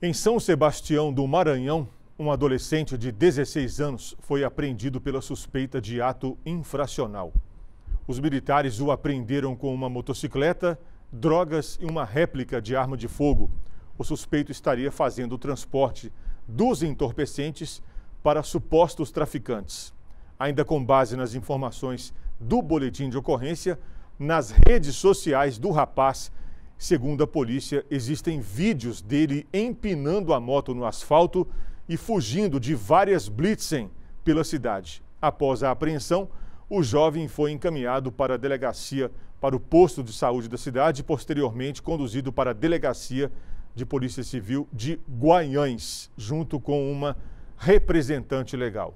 Em São Sebastião do Maranhão, um adolescente de 16 anos foi apreendido pela suspeita de ato infracional. Os militares o apreenderam com uma motocicleta, drogas e uma réplica de arma de fogo. O suspeito estaria fazendo o transporte dos entorpecentes para supostos traficantes. Ainda com base nas informações do boletim de ocorrência, nas redes sociais do rapaz Segundo a polícia, existem vídeos dele empinando a moto no asfalto e fugindo de várias blitzen pela cidade. Após a apreensão, o jovem foi encaminhado para a delegacia, para o posto de saúde da cidade e posteriormente conduzido para a delegacia de Polícia Civil de Guanhães, junto com uma representante legal.